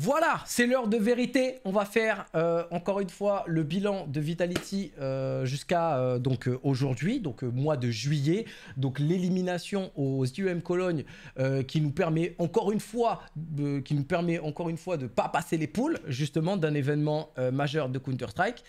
Voilà, c'est l'heure de vérité. On va faire euh, encore une fois le bilan de Vitality euh, jusqu'à euh, donc aujourd'hui, donc mois de juillet. Donc l'élimination aux IEM Cologne qui nous permet encore une fois, qui nous permet encore une fois de pas passer les poules justement d'un événement majeur de Counter Strike.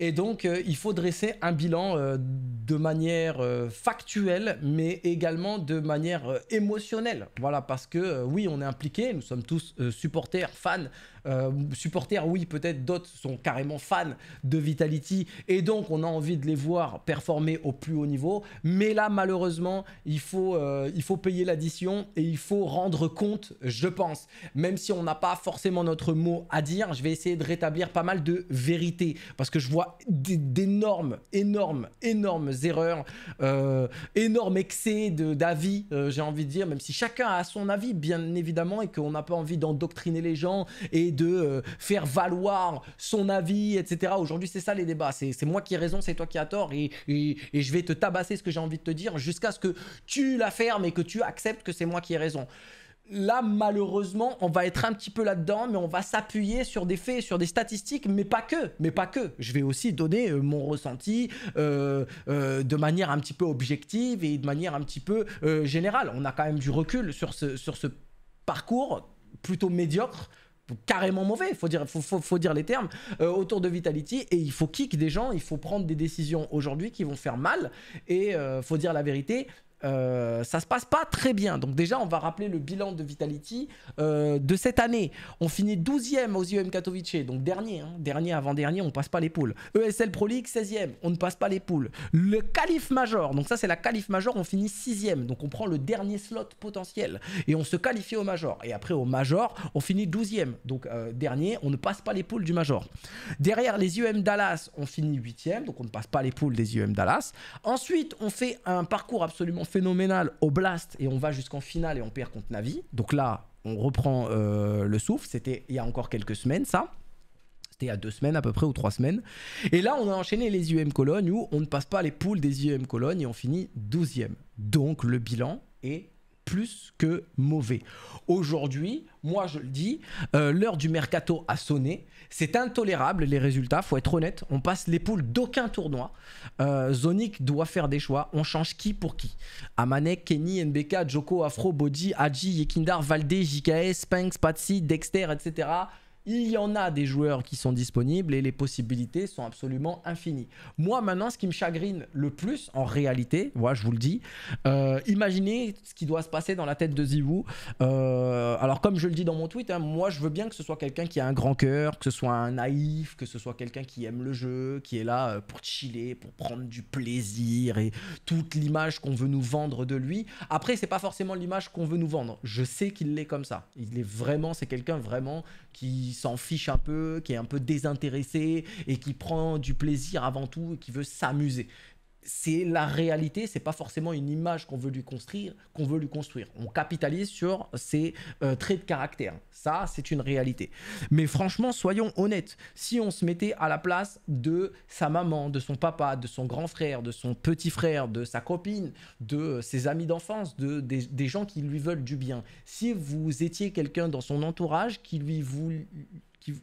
Et donc, euh, il faut dresser un bilan euh, de manière euh, factuelle, mais également de manière émotionnelle. Voilà, parce que oui, on est impliqué, nous sommes tous supporters, fans euh, supporters, oui, peut-être d'autres sont carrément fans de Vitality et donc on a envie de les voir performer au plus haut niveau. Mais là, malheureusement, il faut, euh, il faut payer l'addition et il faut rendre compte, je pense. Même si on n'a pas forcément notre mot à dire, je vais essayer de rétablir pas mal de vérité parce que je vois d'énormes, énormes, énormes erreurs, euh, énormes excès d'avis, euh, j'ai envie de dire, même si chacun a son avis, bien évidemment, et qu'on n'a pas envie d'endoctriner les gens et de euh, faire valoir son avis, etc. Aujourd'hui, c'est ça les débats. C'est moi qui ai raison, c'est toi qui as tort. Et, je vais te tabasser ce que j'ai envie de te dire jusqu'à ce que tu la fermes et que tu acceptes que c'est moi qui ai raison. Là, malheureusement, on va être un petit peu là-dedans, mais on va s'appuyer sur des faits, sur des statistiques, mais pas que, mais pas que. Je vais aussi donner euh, mon ressenti euh, de manière un petit peu objective et de manière un petit peu générale. On a quand même du recul sur ce parcours plutôt médiocre carrément mauvais, faut dire, faut, dire les termes, euh, autour de Vitality, et il faut kick des gens, il faut prendre des décisions aujourd'hui qui vont faire mal, et il euh, faut dire la vérité, euh, ça se passe pas très bien. Donc déjà, on va rappeler le bilan de Vitality euh, de cette année. On finit 12e aux IEM Katowice, donc dernier, hein. dernier avant-dernier, on passe pas les poules. ESL Pro League, 16e, on ne passe pas les poules. Le calife Major, donc ça c'est la calife Major, on finit 6e, donc on prend le dernier slot potentiel et on se qualifie au Major. Et après au Major, on finit 12e, donc euh, dernier, on ne passe pas les poules du Major. Derrière les IEM Dallas, on finit 8e, donc on ne passe pas les poules des IEM Dallas. Ensuite, on fait un parcours absolument phénoménal au blast et on va jusqu'en finale et on perd contre Navi. Donc là, on reprend euh, le souffle. C'était il y a encore quelques semaines, ça. C'était il y a deux semaines à peu près ou trois semaines. Et là, on a enchaîné les um Cologne où on ne passe pas les poules des um Cologne et on finit 12e. Donc le bilan est plus que mauvais. Aujourd'hui, moi je le dis, euh, l'heure du mercato a sonné. C'est intolérable les résultats, faut être honnête. On passe les poules d'aucun tournoi. Euh, Zonic doit faire des choix. On change qui pour qui Amanek, Kenny, NBK, Joko, Afro, Bodhi Haji Yekindar, Valdé, JKS, Spinks, Patsy, Dexter, etc il y en a des joueurs qui sont disponibles et les possibilités sont absolument infinies. Moi, maintenant, ce qui me chagrine le plus, en réalité, voilà, je vous le dis, euh, imaginez ce qui doit se passer dans la tête de Zivou. Euh, alors, comme je le dis dans mon tweet, hein, moi, je veux bien que ce soit quelqu'un qui a un grand cœur, que ce soit un naïf, que ce soit quelqu'un qui aime le jeu, qui est là euh, pour chiller, pour prendre du plaisir et toute l'image qu'on veut nous vendre de lui. Après, c'est pas forcément l'image qu'on veut nous vendre. Je sais qu'il l'est comme ça. Il est vraiment, c'est quelqu'un vraiment qui s'en fiche un peu, qui est un peu désintéressé et qui prend du plaisir avant tout et qui veut s'amuser c'est la réalité, c'est pas forcément une image qu'on veut lui construire, qu'on veut lui construire. On capitalise sur ses euh, traits de caractère. Ça, c'est une réalité. Mais franchement, soyons honnêtes. Si on se mettait à la place de sa maman, de son papa, de son grand frère, de son petit frère, de sa copine, de ses amis d'enfance, de des, des gens qui lui veulent du bien. Si vous étiez quelqu'un dans son entourage qui lui voulait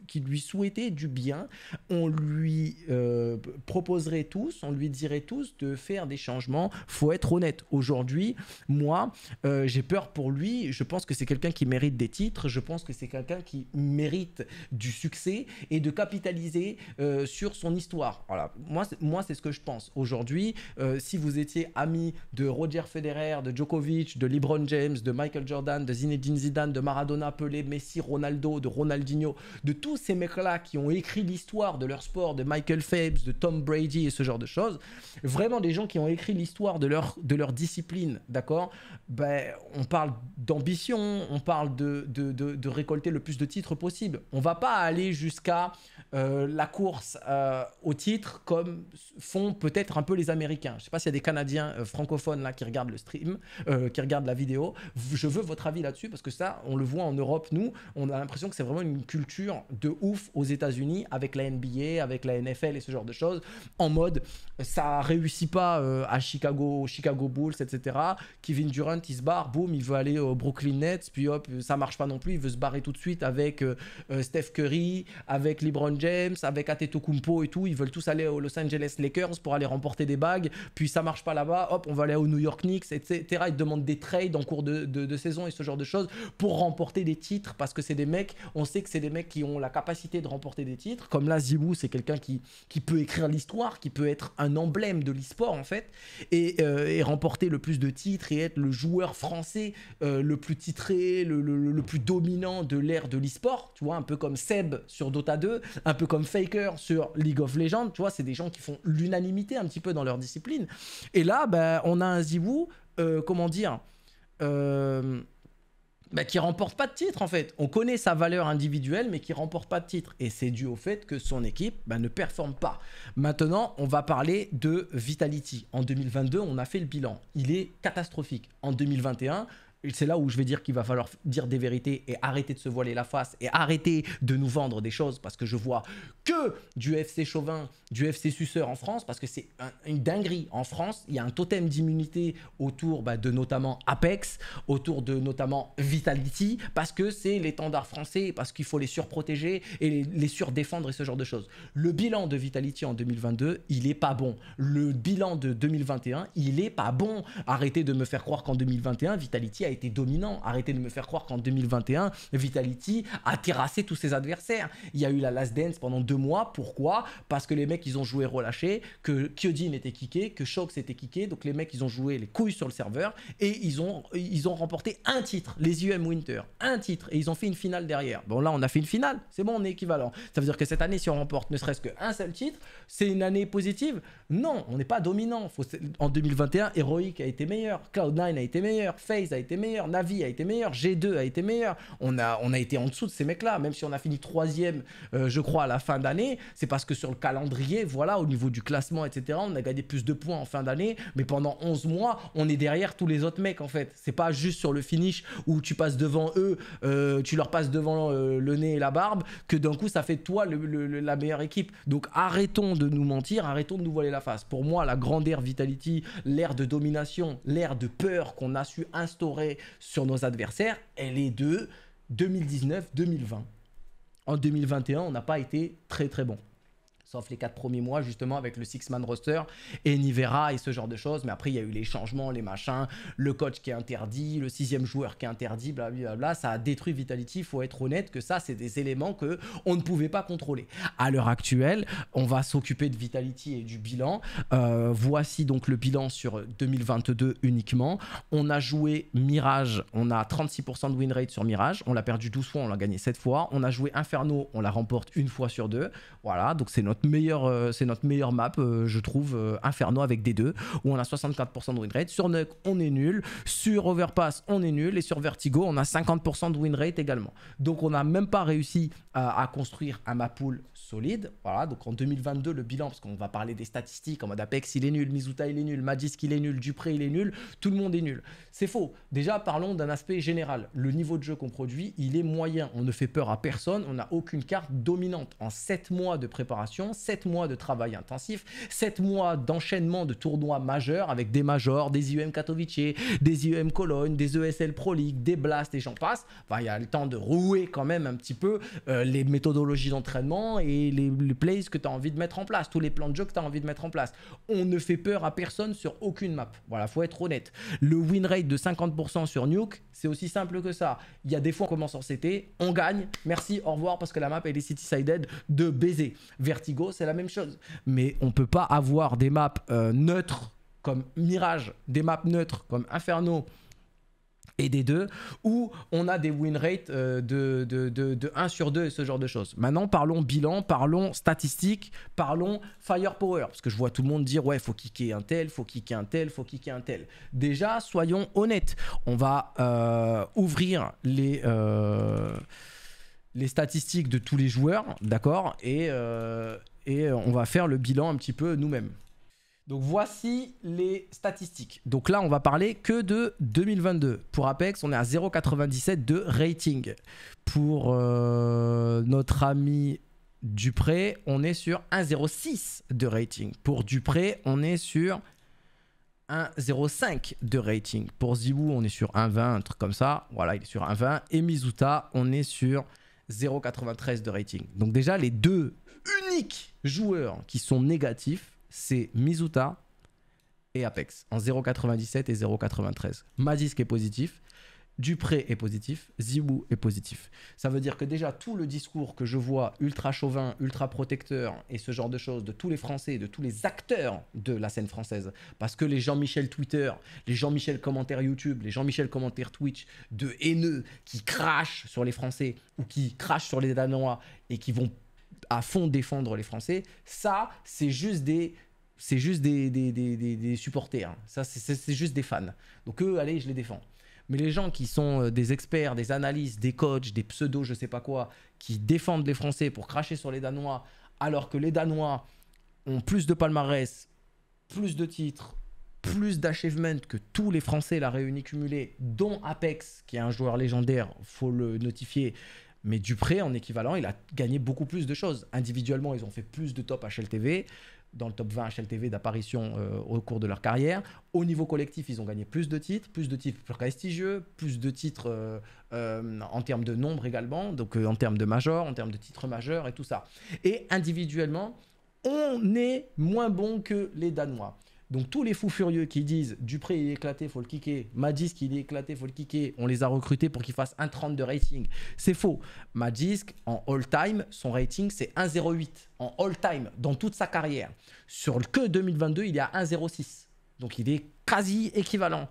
qui, lui souhaitait du bien, on lui euh, proposerait tous, on lui dirait tous de faire des changements. Faut être honnête. Aujourd'hui, moi, euh, j'ai peur pour lui. Je pense que c'est quelqu'un qui mérite des titres. Je pense que c'est quelqu'un qui mérite du succès et de capitaliser euh, sur son histoire. Voilà. Moi, moi, c'est ce que je pense. Aujourd'hui, si vous étiez ami de Roger Federer, de Djokovic, de LeBron James, de Michael Jordan, de Zinedine Zidane, de Maradona, Pelé, Messi, Ronaldo, de Ronaldinho, de tous ces mecs-là qui ont écrit l'histoire de leur sport, de Michael Phelps, de Tom Brady et ce genre de choses, vraiment des gens qui ont écrit l'histoire de leur, de leur discipline, d'accord ben, On parle d'ambition, on parle de de, de, récolter le plus de titres possible. On va pas aller jusqu'à euh, la course euh, au titre comme font peut-être un peu les Américains. Je ne sais pas s'il y a des Canadiens euh, francophones là qui regardent le stream, qui regardent la vidéo. Je veux votre avis là-dessus parce que ça, on le voit en Europe, nous, on a l'impression que c'est vraiment une culture de ouf aux États-Unis avec la NBA, avec la NFL et ce genre de choses. En mode, ça réussit pas à Chicago, Chicago Bulls, etc. Kevin Durant, il se barre, boum, il veut aller au Brooklyn Nets, puis hop, ça marche pas non plus, il veut se barrer tout de suite avec Steph Curry, avec LeBron James, avec Kumpo et tout, ils veulent tous aller aux Los Angeles Lakers pour aller remporter des bagues, puis ça marche pas là-bas, hop, on va aller aux New York Knicks, etc. Ils demandent des trades en cours de, saison et ce genre de choses pour remporter des titres, parce que c'est des mecs, on sait que c'est des mecs qui ont la capacité de remporter des titres, comme là Zibou, c'est quelqu'un qui, qui peut écrire l'histoire, qui peut être un emblème de l'e-sport en fait, et, euh, remporter le plus de titres et être le joueur français euh, le plus titré, le, plus dominant de l'ère de l'e-sport, tu vois, un peu comme Seb sur Dota 2, un peu comme Faker sur League of Legends, tu vois, c'est des gens qui font l'unanimité un petit peu dans leur discipline. Et là, bah, on a un Zibou, euh, comment dire, euh, bah, qui remporte pas de titre en fait. On connaît sa valeur individuelle, mais qui remporte pas de titre. Et c'est dû au fait que son équipe bah, ne performe pas. Maintenant, on va parler de Vitality. En 2022, on a fait le bilan. Il est catastrophique. En 2021, c'est là où je vais dire qu'il va falloir dire des vérités et arrêter de se voiler la face et arrêter de nous vendre des choses parce que je vois que du FC Chauvin, du FC Suceur en France parce que c'est une dinguerie. En France, il y a un totem d'immunité autour bah, de notamment Apex, autour de notamment Vitality parce que c'est l'étendard français, parce qu'il faut les surprotéger et les, surdéfendre et ce genre de choses. Le bilan de Vitality en 2022, il est pas bon. Le bilan de 2021, il est pas bon. Arrêtez de me faire croire qu'en 2021, Vitality a été dominant. Arrêtez de me faire croire qu'en 2021, Vitality a terrassé tous ses adversaires. Il y a eu la Last Dance pendant deux mois. Pourquoi Parce que les mecs, ils ont joué relâché, que Kyojin était kické, que Shox était kické. Donc les mecs, ils ont joué les couilles sur le serveur et ils ont, ils ont remporté un titre, les UM Winter. Un titre. Et ils ont fait une finale derrière. Bon, là, on a fait une finale. C'est bon, on est équivalent. Ça veut dire que cette année, si on remporte ne serait-ce qu'un seul titre, c'est une année positive Non, on n'est pas dominant. Faut... En 2021, Heroic a été meilleur. Cloud9 a été meilleur. FaZe a été meilleur meilleur, Navi a été meilleur, G2 a été meilleur. On a, on a été en dessous de ces mecs-là, même si on a fini troisième, euh, je crois, à la fin d'année. C'est parce que sur le calendrier, voilà, au niveau du classement, etc., on a gagné plus de points en fin d'année. Mais pendant 11 mois, on est derrière tous les autres mecs, en fait. C'est pas juste sur le finish où tu passes devant eux, euh, tu leur passes devant euh, le nez et la barbe, que d'un coup, ça fait toi la meilleure équipe. Donc arrêtons de nous mentir, arrêtons de nous voiler la face. Pour moi, la grande ère Vitality, l'air de domination, l'air de peur qu'on a su instaurer sur nos adversaires, elle est de 2019-2020. En 2021, on n'a pas été très très bon sauf les quatre premiers mois, justement, avec le six-man roster et Nivera et ce genre de choses. Mais après, il y a eu les changements, les machins, le coach qui est interdit, le sixième joueur qui est interdit, blablabla. Ça a détruit Vitality. Il faut être honnête que ça, c'est des éléments que on ne pouvait pas contrôler. À l'heure actuelle, on va s'occuper de Vitality et du bilan. Euh, voici donc le bilan sur 2022 uniquement. On a joué Mirage, on a 36% de win rate sur Mirage. On l'a perdu 12 fois, on l'a gagné 7 fois. On a joué Inferno, on la remporte une fois sur deux. Voilà, donc c'est notre meilleur euh, c'est notre meilleure map, euh, je trouve, euh, Inferno avec des deux, où on a 64% de win rate. Sur Nuck on est nul. Sur Overpass, on est nul. Et sur Vertigo, on a 50% de win rate également. Donc on n'a même pas réussi à, à construire un map pool solide. Voilà, donc en 2022, le bilan, parce qu'on va parler des statistiques en mode Apex, il est nul, Mizuta, il est nul, madis il est nul, Dupré, il est nul, tout le monde est nul. C'est faux. Déjà, parlons d'un aspect général. Le niveau de jeu qu'on produit, il est moyen. On ne fait peur à personne, on n'a aucune carte dominante. En 7 mois de préparation, 7 mois de travail intensif, 7 mois d'enchaînement de tournois majeurs avec des majors, des IEM Katowice, des IEM Cologne, des ESL Pro League, des Blast et j'en passe, il y a le temps de rouer quand même un petit peu euh, les méthodologies d'entraînement et les, plays que tu as envie de mettre en place, tous les plans de jeu que tu as envie de mettre en place. On ne fait peur à personne sur aucune map. Voilà, faut être honnête. Le win rate de 50% sur Nuke, c'est aussi simple que ça. Il y a des fois, on commence en CT, on gagne, merci, au revoir, parce que la map, elle est city-sided de baiser. Vertigo, c'est la même chose. Mais on peut pas avoir des maps euh, neutres comme Mirage, des maps neutres comme Inferno, des deux, où on a des win rates euh, de, de, 1 sur 2 et ce genre de choses. Maintenant, parlons bilan, parlons statistiques, parlons firepower, parce que je vois tout le monde dire ouais, faut kicker un tel, faut kicker un tel, faut kicker un tel. Déjà, soyons honnêtes, on va euh, ouvrir les. Euh, les statistiques de tous les joueurs, d'accord, et, et on va faire le bilan un petit peu nous-mêmes. Donc voici les statistiques. Donc là, on va parler que de 2022. Pour Apex, on est à 0,97 de rating. Pour euh, notre ami Dupré, on est sur 1,06 de rating. Pour Dupré, on est sur 1,05 de rating. Pour Zibou, on est sur 1,20, un truc comme ça. Voilà, il est sur 1,20. Et Mizuta, on est sur 0,93 de rating. Donc déjà, les deux uniques joueurs qui sont négatifs, c'est Mizuta et Apex en 0,97 et 0,93. Mazisk est positif. Dupré est positif, Zibou est positif. Ça veut dire que déjà tout le discours que je vois ultra chauvin, ultra protecteur et ce genre de choses de tous les Français, de tous les acteurs de la scène française, parce que les Jean-Michel Twitter, les Jean-Michel commentaires YouTube, les Jean-Michel commentaires Twitch de haineux qui crachent sur les Français ou qui crachent sur les Danois et qui vont à fond défendre les Français. Ça, c'est juste des c'est juste des, des, supporters. Hein. Ça, c'est juste des fans. Donc eux, allez, je les défends. Mais les gens qui sont euh, des experts, des analystes, des coachs, des pseudos, je sais pas quoi, qui défendent les Français pour cracher sur les Danois, alors que les Danois ont plus de palmarès, plus de titres, plus d'achèvements que tous les Français, la réuni cumulée, dont Apex, qui est un joueur légendaire, faut le notifier, mais Dupré, en équivalent, il a gagné beaucoup plus de choses. Individuellement, ils ont fait plus de top HLTV, dans le top 20 HLTV d'apparition euh, au cours de leur carrière. Au niveau collectif, ils ont gagné plus de titres, plus de titres prestigieux, plus de titres euh, euh, en termes de nombre également, donc en termes de major, en termes de titres majeurs et tout ça. Et individuellement, on est moins bon que les Danois. Donc tous les fous furieux qui disent Dupré il est éclaté, faut le kicker, Madisk, il est éclaté, faut le kicker, on les a recrutés pour qu'ils fassent 1,30 de rating. C'est faux. Madisk, en all-time, son rating c'est 1,08 en all-time dans toute sa carrière. Sur le que 2022, il est à 1,06. Donc il est quasi équivalent.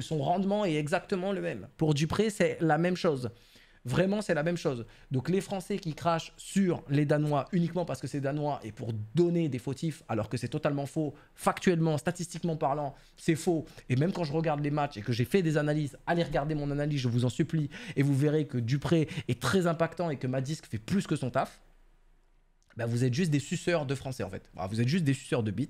son rendement est exactement le même. Pour Dupré, c'est la même chose. Vraiment, c'est la même chose. Donc les Français qui crachent sur les Danois uniquement parce que c'est Danois et pour donner des fautifs alors que c'est totalement faux, factuellement, statistiquement parlant, c'est faux. Et même quand je regarde les matchs et que j'ai fait des analyses, allez regarder mon analyse, je vous en supplie, et vous verrez que Dupré est très impactant et que Madisque fait plus que son taf. Bah, vous êtes juste des suceurs de français en fait. vous êtes juste des suceurs de bits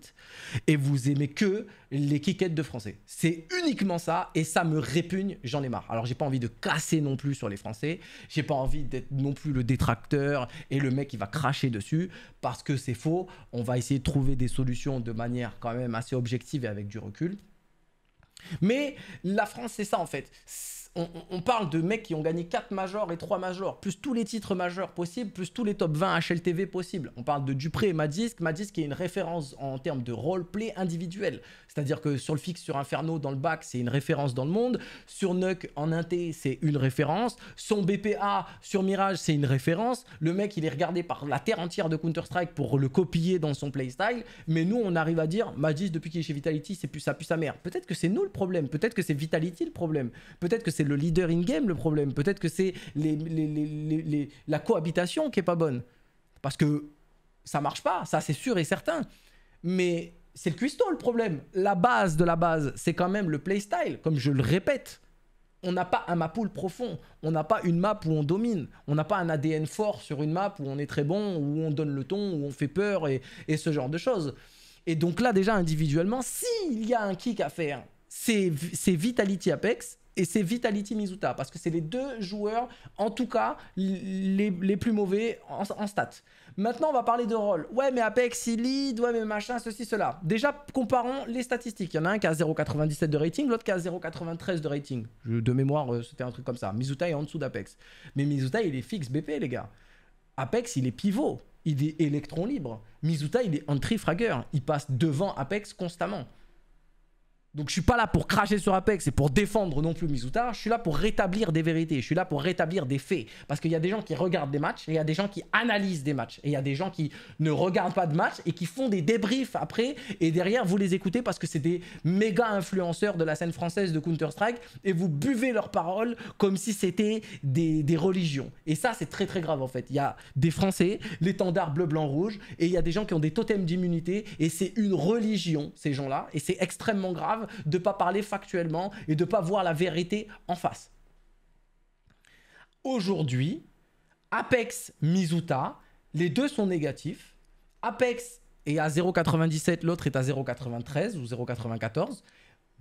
et vous aimez que les kickettes de français. C'est uniquement ça et ça me répugne, j'en ai marre. Alors j'ai pas envie de casser non plus sur les français, j'ai pas envie d'être non plus le détracteur et le mec qui va cracher dessus parce que c'est faux. On va essayer de trouver des solutions de manière quand même assez objective et avec du recul. Mais la France c'est ça en fait on, parle de mecs qui ont gagné 4 majors et 3 majors, plus tous les titres majeurs possibles, plus tous les top 20 HLTV possibles. On parle de Dupré et Madisque. qui est une référence en termes de roleplay individuel. C'est-à-dire que sur le fixe, sur Inferno, dans le bac, c'est une référence dans le monde. Sur Nuck, en Inté, c'est une référence. Son BPA sur Mirage, c'est une référence. Le mec, il est regardé par la terre entière de Counter-Strike pour le copier dans son playstyle. Mais nous, on arrive à dire, Madisque, depuis qu'il est chez Vitality, c'est plus ça, plus sa mère. Peut-être que c'est nous le problème. Peut-être que c'est Vitality le problème. Peut-être que c'est le leader in-game le problème. Peut-être que c'est la cohabitation qui est pas bonne. Parce que ça marche pas, ça c'est sûr et certain. Mais c'est le cuistot le problème. La base de la base, c'est quand même le playstyle, comme je le répète. On n'a pas un pool profond, on n'a pas une map où on domine, on n'a pas un ADN fort sur une map où on est très bon, où on donne le ton, où on fait peur et, et ce genre de choses. Et donc là déjà individuellement, s'il y a un kick à faire, c'est Vitality Apex, et c'est Vitality Mizuta, parce que c'est les deux joueurs, en tout cas, les, plus mauvais en, en stats. Maintenant, on va parler de rôle. Ouais, mais Apex, il lead, ouais, mais machin, ceci, cela. Déjà, comparons les statistiques. Il y en a un qui a 0,97 de rating, l'autre qui a 0,93 de rating. de mémoire, euh, c'était un truc comme ça. Mizuta est en dessous d'Apex. Mais Mizuta, il est fixe BP, les gars. Apex, il est pivot. Il est électron libre. Mizuta, il est entry fragger. Il passe devant Apex constamment. Donc je suis pas là pour cracher sur Apex et pour défendre non plus Mizuta, je suis là pour rétablir des vérités, je suis là pour rétablir des faits. Parce qu'il y a des gens qui regardent des matchs, et il y a des gens qui analysent des matchs, et il y a des gens qui ne regardent pas de matchs et qui font des débriefs après, et derrière vous les écoutez parce que c'est des méga influenceurs de la scène française de Counter-Strike, et vous buvez leurs paroles comme si c'était des, des, religions. Et ça c'est très très grave en fait. Il y a des Français, l'étendard bleu, blanc, rouge, et il y a des gens qui ont des totems d'immunité, et c'est une religion ces gens-là, et c'est extrêmement grave de de pas parler factuellement et de ne pas voir la vérité en face. Aujourd'hui, Apex, Mizuta, les deux sont négatifs. Apex est à 0,97, l'autre est à 0,93 ou 0,94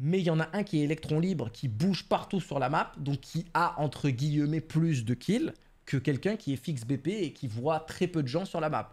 mais il y en a un qui est électron libre, qui bouge partout sur la map, donc qui a entre guillemets plus de kills que quelqu'un qui est fixe BP et qui voit très peu de gens sur la map.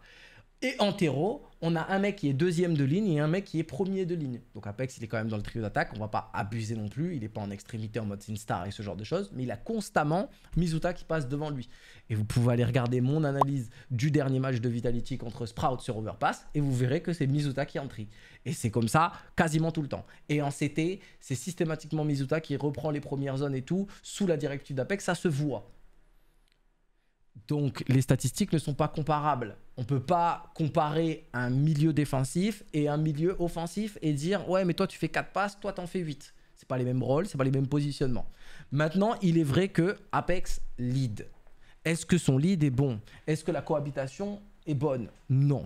Et en terreau, on a un mec qui est deuxième de ligne et un mec qui est premier de ligne. Donc Apex, il est quand même dans le trio d'attaque, on va pas abuser non plus, il n'est pas en extrémité en mode Sinstar et ce genre de choses, mais il a constamment Mizuta qui passe devant lui. Et vous pouvez aller regarder mon analyse du dernier match de Vitality contre Sprout sur Overpass et vous verrez que c'est Mizuta qui entre. Et c'est comme ça quasiment tout le temps. Et en CT, c'est systématiquement Mizuta qui reprend les premières zones et tout sous la directive d'Apex, ça se voit. Donc les statistiques ne sont pas comparables. On ne peut pas comparer un milieu défensif et un milieu offensif et dire ouais mais toi tu fais 4 passes, toi t'en fais 8. C'est pas les mêmes rôles, c'est pas les mêmes positionnements. Maintenant, il est vrai que Apex lead. Est-ce que son lead est bon Est-ce que la cohabitation est bonne Non.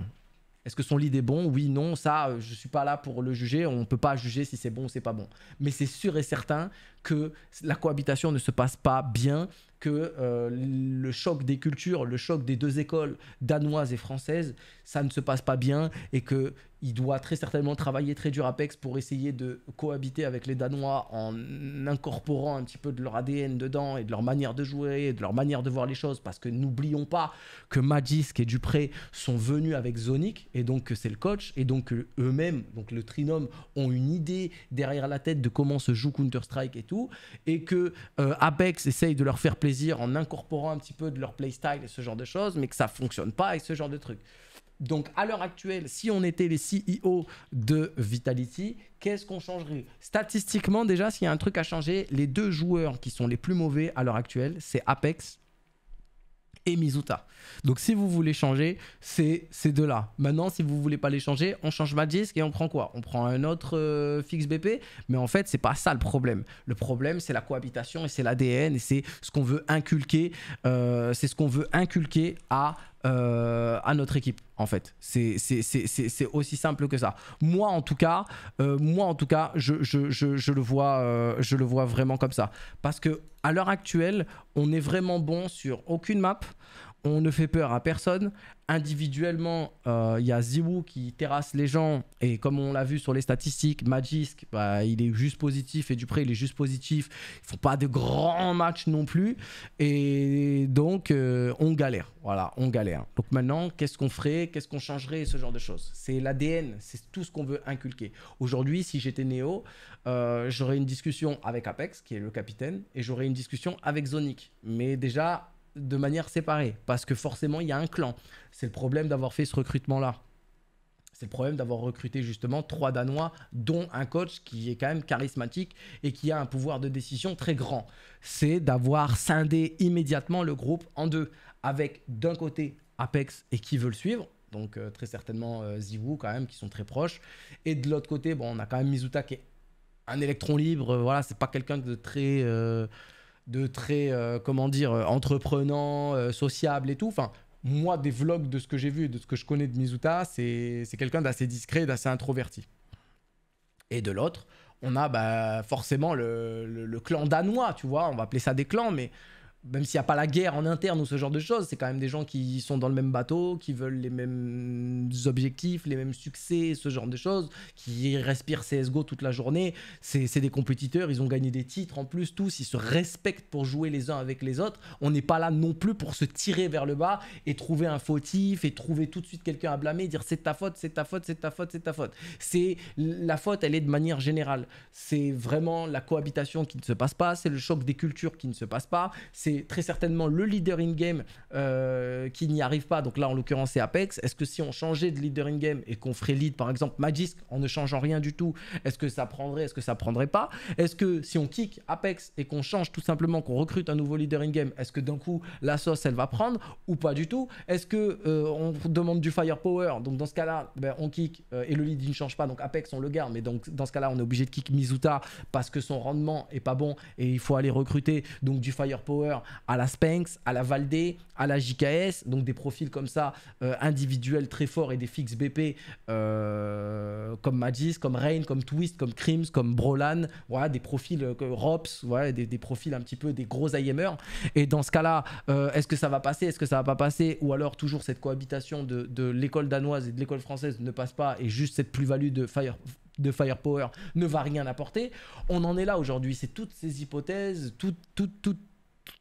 Est-ce que son lead est bon Oui, non, ça, euh, je ne suis pas là pour le juger. On ne peut pas juger si c'est bon ou c'est pas bon. Mais c'est sûr et certain que la cohabitation ne se passe pas bien que euh, le choc des cultures, le choc des deux écoles danoises et françaises, ça ne se passe pas bien et que il doit très certainement travailler très dur Apex pour essayer de cohabiter avec les Danois en incorporant un petit peu de leur ADN dedans et de leur manière de jouer et de leur manière de voir les choses parce que n'oublions pas que Magisk et Dupré sont venus avec Zonic et donc que c'est le coach et donc eux-mêmes, donc le trinôme, ont une idée derrière la tête de comment se joue Counter-Strike et tout et que euh, Apex essaye de leur faire plaisir en incorporant un petit peu de leur playstyle et ce genre de choses, mais que ça fonctionne pas et ce genre de truc. Donc à l'heure actuelle, si on était les CEO de Vitality, qu'est-ce qu'on changerait Statistiquement déjà, s'il y a un truc à changer, les deux joueurs qui sont les plus mauvais à l'heure actuelle, c'est Apex et Mizuta. Donc si vous voulez changer, c'est ces deux-là. Maintenant, si vous voulez pas les changer, on change ma disque et on prend quoi On prend un autre euh, fixe BP, mais en fait, c'est pas ça le problème. Le problème, c'est la cohabitation et c'est l'ADN et c'est ce qu'on veut inculquer, euh, c'est ce qu'on veut inculquer à euh, à notre équipe en fait. C'est aussi simple que ça. Moi en tout cas, euh, moi en tout cas, je, je, le vois, euh, je le vois vraiment comme ça. Parce que à l'heure actuelle, on est vraiment bon sur aucune map on ne fait peur à personne. Individuellement, euh, il y a Zibou qui terrasse les gens. Et comme on l'a vu sur les statistiques, Magisk, bah, il est juste positif. Et Dupré, il est juste positif. Ils font pas de grands matchs non plus. Et donc, euh, on galère. Voilà, on galère. Donc maintenant, qu'est-ce qu'on ferait Qu'est-ce qu'on changerait Ce genre de choses. C'est l'ADN. C'est tout ce qu'on veut inculquer. Aujourd'hui, si j'étais Néo, euh, j'aurais une discussion avec Apex, qui est le capitaine. Et j'aurais une discussion avec Zonic. Mais déjà, de manière séparée, parce que forcément, il y a un clan. C'est le problème d'avoir fait ce recrutement-là. C'est le problème d'avoir recruté justement trois Danois, dont un coach qui est quand même charismatique et qui a un pouvoir de décision très grand. C'est d'avoir scindé immédiatement le groupe en deux, avec d'un côté Apex et qui veut le suivre, donc euh, très certainement euh, Zivou quand même, qui sont très proches, et de l'autre côté, bon, on a quand même Mizuta qui est un électron libre, euh, voilà, c'est pas quelqu'un de très de très, euh, comment dire, euh, entreprenant, euh, sociable et tout. Enfin, moi, des vlogs de ce que j'ai vu et de ce que je connais de Mizuta, c'est quelqu'un d'assez discret, d'assez introverti. Et de l'autre, on a bah, forcément le, clan danois, tu vois, on va appeler ça des clans, mais même s'il n'y a pas la guerre en interne ou ce genre de choses, c'est quand même des gens qui sont dans le même bateau, qui veulent les mêmes objectifs, les mêmes succès, ce genre de choses, qui respirent CSGO toute la journée. C'est des compétiteurs, ils ont gagné des titres en plus, tous, ils se respectent pour jouer les uns avec les autres. On n'est pas là non plus pour se tirer vers le bas et trouver un fautif et trouver tout de suite quelqu'un à blâmer, dire c'est ta faute, c'est ta faute, c'est ta faute, c'est ta faute. C'est la faute, elle est de manière générale. C'est vraiment la cohabitation qui ne se passe pas, c'est le choc des cultures qui ne se passe pas, c'est très certainement le leader in-game euh, qui n'y arrive pas. Donc là, en l'occurrence, c'est Apex. Est-ce que si on changeait de leader in-game et qu'on ferait lead, par exemple, Magisk, en ne changeant rien du tout, est-ce que ça prendrait, est-ce que ça prendrait pas Est-ce que si on kick Apex et qu'on change tout simplement, qu'on recrute un nouveau leader in-game, est-ce que d'un coup, la sauce, elle va prendre ou pas du tout Est-ce que euh, on demande du firepower Donc dans ce cas-là, ben, on kick euh, et le lead, il ne change pas. Donc Apex, on le garde. Mais donc dans ce cas-là, on est obligé de kick Mizuta parce que son rendement est pas bon et il faut aller recruter donc du firepower à la Spanx, à la Valdé, à la JKS, donc des profils comme ça euh, individuels très forts et des fixes BP euh, comme Magis, comme Rain, comme Twist, comme Crims, comme Brolan, voilà, des profils euh, Rops, voilà, des, profils un petit peu des gros IMR. Et dans ce cas-là, euh, est-ce que ça va passer, est-ce que ça va pas passer, ou alors toujours cette cohabitation de, l'école danoise et de l'école française ne passe pas et juste cette plus-value de Fire de firepower ne va rien apporter. On en est là aujourd'hui. C'est toutes ces hypothèses, toutes, toutes, toutes,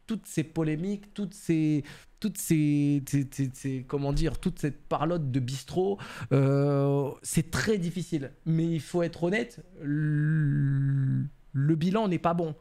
toutes ces polémiques, toutes ces, toutes ces, comment dire, toute cette parlotte de bistrot, euh, c'est très difficile. Mais il faut être honnête, le, bilan n'est pas bon.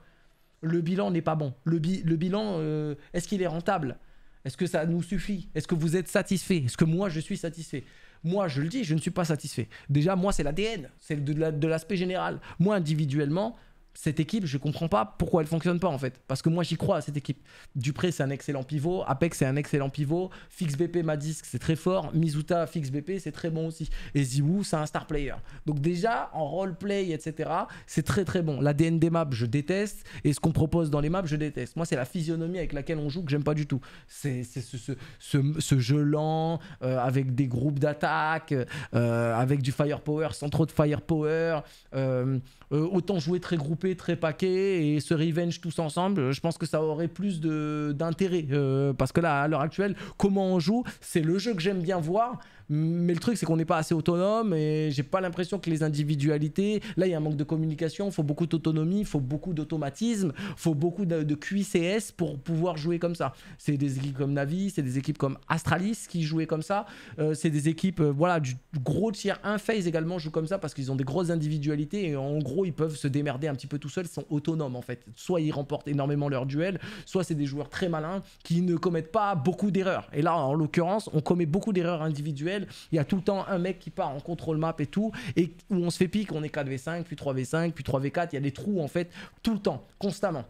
Le bilan n'est pas bon. Le, bilan, euh, est-ce qu'il est rentable Est-ce que ça nous suffit Est-ce que vous êtes satisfait Est-ce que moi je suis satisfait moi, je le dis, je ne suis pas satisfait. Déjà, moi, c'est l'ADN, c'est de l'aspect général. Moi, individuellement, cette équipe, je comprends pas pourquoi elle fonctionne pas en fait. Parce que moi j'y crois à cette équipe. Dupré c'est un excellent pivot, Apex c'est un excellent pivot, Fix BP Madisc c'est très fort, Mizuta Fix BP c'est très bon aussi. Et Ziwu c'est un star player. Donc déjà en roleplay etc c'est très très bon. L'ADN des maps, je déteste et ce qu'on propose dans les maps je déteste. Moi c'est la physionomie avec laquelle on joue que j'aime pas du tout. C'est ce, ce, ce, ce, jeu lent euh, avec des groupes d'attaque, euh, avec du firepower sans trop de firepower, euh, autant jouer très groupé très paquet et se revenge tous ensemble, je pense que ça aurait plus d'intérêt. Euh, parce que là, à l'heure actuelle, comment on joue, c'est le jeu que j'aime bien voir, mais le truc, c'est qu'on n'est pas assez autonome et j'ai pas l'impression que les individualités. Là, il y a un manque de communication, il faut beaucoup d'autonomie, il faut beaucoup d'automatisme, il faut beaucoup de, de QICS pour pouvoir jouer comme ça. C'est des équipes comme Navi, c'est des équipes comme Astralis qui jouaient comme ça. Euh, c'est des équipes, euh, voilà, du gros tiers 1 phase également jouent comme ça parce qu'ils ont des grosses individualités et en gros, ils peuvent se démerder un petit peu tout seuls, ils sont autonomes en fait. Soit ils remportent énormément leur duel, soit c'est des joueurs très malins qui ne commettent pas beaucoup d'erreurs. Et là, en l'occurrence, on commet beaucoup d'erreurs individuelles il y a tout le temps un mec qui part en contrôle map et tout, et où on se fait pique, on est 4v5, puis 3v5, puis 3v4, il y a des trous en fait, tout le temps, constamment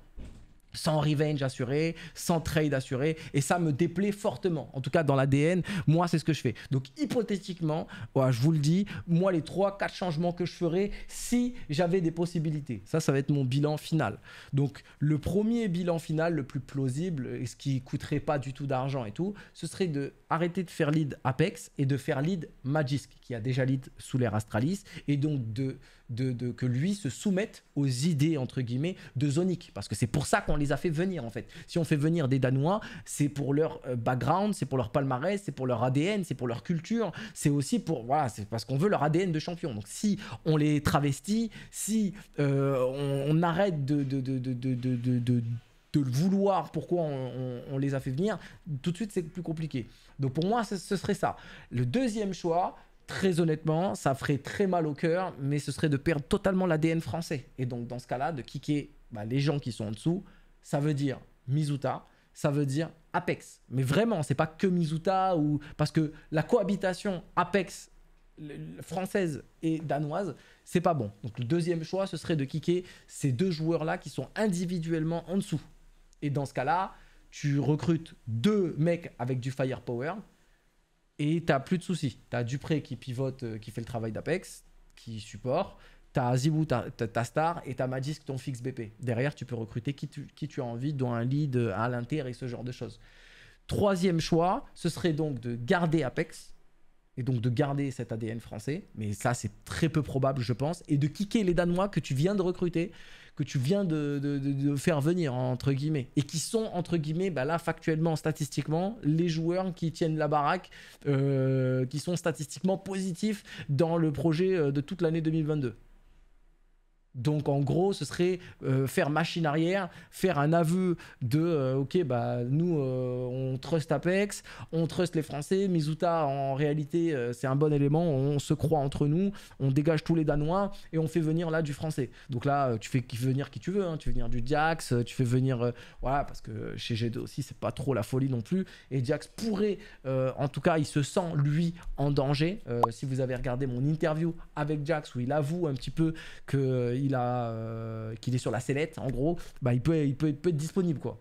sans revenge assuré, sans trade assuré, et ça me déplaît fortement. En tout cas, dans l'ADN, moi, c'est ce que je fais. Donc, hypothétiquement, je vous le dis, moi, les 3-4 changements que je ferais si j'avais des possibilités. Ça, ça va être mon bilan final. Donc, le premier bilan final, le plus plausible, et ce qui coûterait pas du tout d'argent et tout, ce serait de arrêter de faire lead Apex et de faire lead Magisk, qui a déjà lead sous l'ère Astralis, et donc de de, que lui se soumette aux idées, entre guillemets, de Zonic. Parce que c'est pour ça qu'on les a fait venir, en fait. Si on fait venir des Danois, c'est pour leur euh, background, c'est pour leur palmarès, c'est pour leur ADN, c'est pour leur culture, c'est aussi pour... Voilà, c'est parce qu'on veut leur ADN de champion. Donc si on les travestit, si euh, on, arrête de, de, le vouloir, pourquoi on, les a fait venir, tout de suite c'est plus compliqué. Donc pour moi, ce, ce serait ça. Le deuxième choix, très honnêtement, ça ferait très mal au cœur, mais ce serait de perdre totalement l'ADN français. Et donc, dans ce cas-là, de kicker bah, les gens qui sont en dessous, ça veut dire Mizuta, ça veut dire Apex. Mais vraiment, c'est pas que Mizuta ou. Parce que la cohabitation Apex française et danoise, c'est pas bon. Donc, le deuxième choix, ce serait de kicker ces deux joueurs-là qui sont individuellement en dessous. Et dans ce cas-là, tu recrutes deux mecs avec du firepower et tu n'as plus de soucis. tu as Dupré qui pivote, euh, qui fait le travail d'Apex, qui supporte. as Zibou, ta star, et tu as Magisk, ton fixe BP. Derrière, tu peux recruter qui tu, as envie, dont un lead à euh, l'intérieur et ce genre de choses. Troisième choix, ce serait donc de garder Apex, et donc de garder cet ADN français, mais ça c'est très peu probable je pense, et de kicker les Danois que tu viens de recruter, que tu viens de, faire venir entre guillemets, et qui sont entre guillemets, bah là factuellement, statistiquement, les joueurs qui tiennent la baraque, euh, qui sont statistiquement positifs dans le projet euh, de toute l'année 2022. Donc en gros, ce serait euh, faire machine arrière, faire un aveu de euh, ok bah nous euh, on trust Apex, on trust les Français, Mizuta en réalité c'est un bon élément, on se croit entre nous, on dégage tous les Danois et on fait venir là du Français. Donc là tu fais venir qui tu veux, hein. tu fais venir du Diax, tu fais venir voilà parce que chez G2 aussi c'est pas trop la folie non plus et Jax pourrait en tout cas il se sent lui en danger. si vous avez regardé mon interview avec Jax où il avoue un petit peu que il a, euh, qu'il est sur la sellette, en gros, bah, il, peut, il, peut, être disponible, quoi.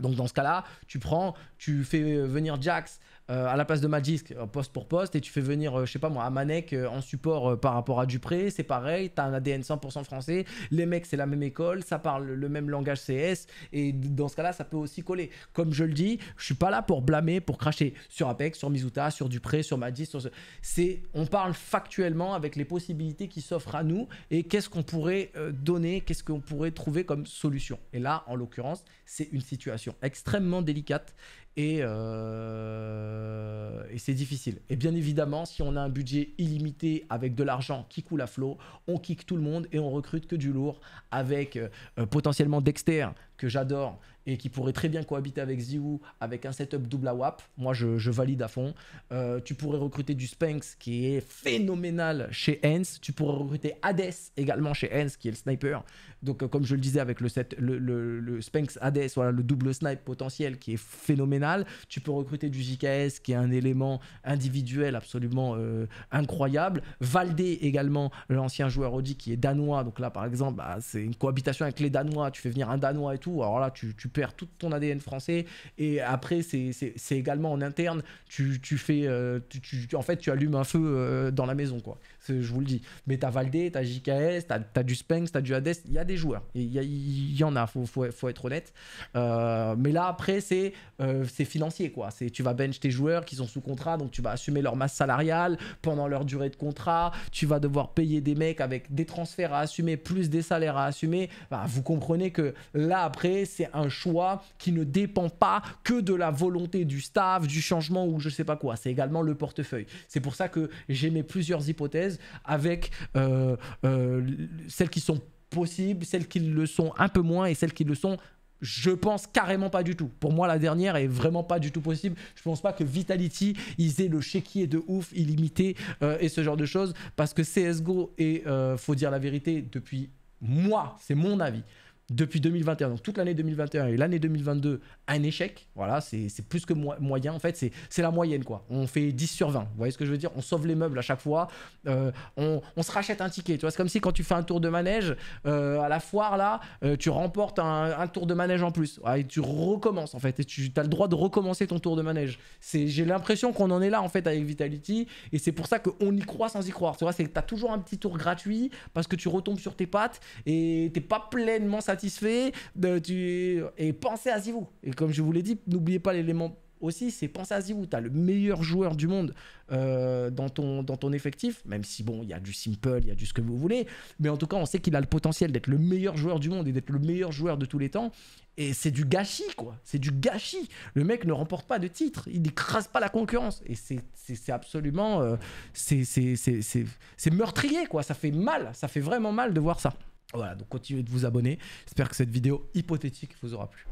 Donc dans ce cas-là, tu prends, tu fais venir Jax, euh, à la place de Madis, euh, poste pour poste, et tu fais venir, je euh, je sais pas moi, Amanek manek en support par rapport à Dupré, c'est pareil, tu as un ADN 100% français, les mecs c'est la même école, ça parle le même langage CS, et dans ce cas-là, ça peut aussi coller. Comme je le dis, je suis pas là pour blâmer, pour cracher sur Apex, sur Mizuta, sur Dupré, sur Madis. sur ce... c'est, on parle factuellement avec les possibilités qui s'offrent à nous, et qu'est-ce qu'on pourrait donner, qu'est-ce qu'on pourrait trouver comme solution. Et là, en l'occurrence, c'est une situation extrêmement délicate, euh, et, c'est difficile. Et bien évidemment, si on a un budget illimité avec de l'argent qui coule à flot, on kick tout le monde et on recrute que du lourd avec euh, euh, potentiellement Dexter que j'adore et qui pourrait très bien cohabiter avec Ziwu avec un setup double à moi je, valide à fond. Euh, tu pourrais recruter du Spanx qui est phénoménal chez Hens. Tu pourrais recruter Hades également chez Hens qui est le sniper. Donc euh, comme je le disais avec le, set, le, le, Hades, voilà, le double snipe potentiel qui est phénoménal. Tu peux recruter du JKS qui est un élément individuel absolument euh, incroyable. Valdé également, l'ancien joueur Audi qui est danois. Donc là par exemple, bah, c'est une cohabitation avec les Danois. Tu fais venir un Danois et tout alors là, tu, perds tout ton ADN français. Et après, c'est également en interne, tu, tu fais, euh, tu, en fait, tu allumes un feu euh, dans la maison, quoi je vous le dis. Mais t'as Valdé, t'as JKS, t'as as du Spengs, t'as du Hades, il y a des joueurs. Il y, y, en a, faut, faut, être honnête. Euh, mais là, après, c'est euh, financier, quoi. Tu vas bench tes joueurs qui sont sous contrat, donc tu vas assumer leur masse salariale pendant leur durée de contrat. Tu vas devoir payer des mecs avec des transferts à assumer, plus des salaires à assumer. Bah, vous comprenez que là, après, c'est un choix qui ne dépend pas que de la volonté du staff, du changement ou je sais pas quoi. C'est également le portefeuille. C'est pour ça que j'ai mes plusieurs hypothèses avec euh, euh, celles qui sont possibles, celles qui le sont un peu moins et celles qui le sont je pense carrément pas du tout. Pour moi, la dernière est vraiment pas du tout possible. Je pense pas que Vitality, ils aient le chéquier de ouf, illimité euh, et ce genre de choses. Parce que CSGO, et faut dire la vérité, depuis moi, c'est mon avis, depuis 2021, donc toute l'année 2021 et l'année 2022, un échec. Voilà, c'est plus que moyen. En fait, c'est la moyenne, quoi. On fait 10 sur 20. Vous voyez ce que je veux dire On sauve les meubles à chaque fois. Euh, on, on, se rachète un ticket. Tu vois, c'est comme si quand tu fais un tour de manège euh, à la foire, là, euh, tu remportes un, un, tour de manège en plus. et tu recommences, en fait. Et tu as le droit de recommencer ton tour de manège. J'ai l'impression qu'on en est là, en fait, avec Vitality. Et c'est pour ça qu'on y croit sans y croire. Tu vois, c'est que tu as toujours un petit tour gratuit parce que tu retombes sur tes pattes et t'es pas pleinement satisfait satisfait, tu... et pensez à Zivou. Et comme je vous l'ai dit, n'oubliez pas l'élément aussi, c'est pensez à Zivou. Tu as le meilleur joueur du monde euh, dans, ton, dans ton effectif, même si, bon, il y a du simple, il y a du ce que vous voulez. Mais en tout cas, on sait qu'il a le potentiel d'être le meilleur joueur du monde et d'être le meilleur joueur de tous les temps. Et c'est du gâchis, quoi. C'est du gâchis. Le mec ne remporte pas de titre. Il n'écrase pas la concurrence. Et c'est absolument. Euh, c'est meurtrier, quoi. Ça fait mal. Ça fait vraiment mal de voir ça. Voilà, donc continuez de vous abonner. J'espère que cette vidéo hypothétique vous aura plu.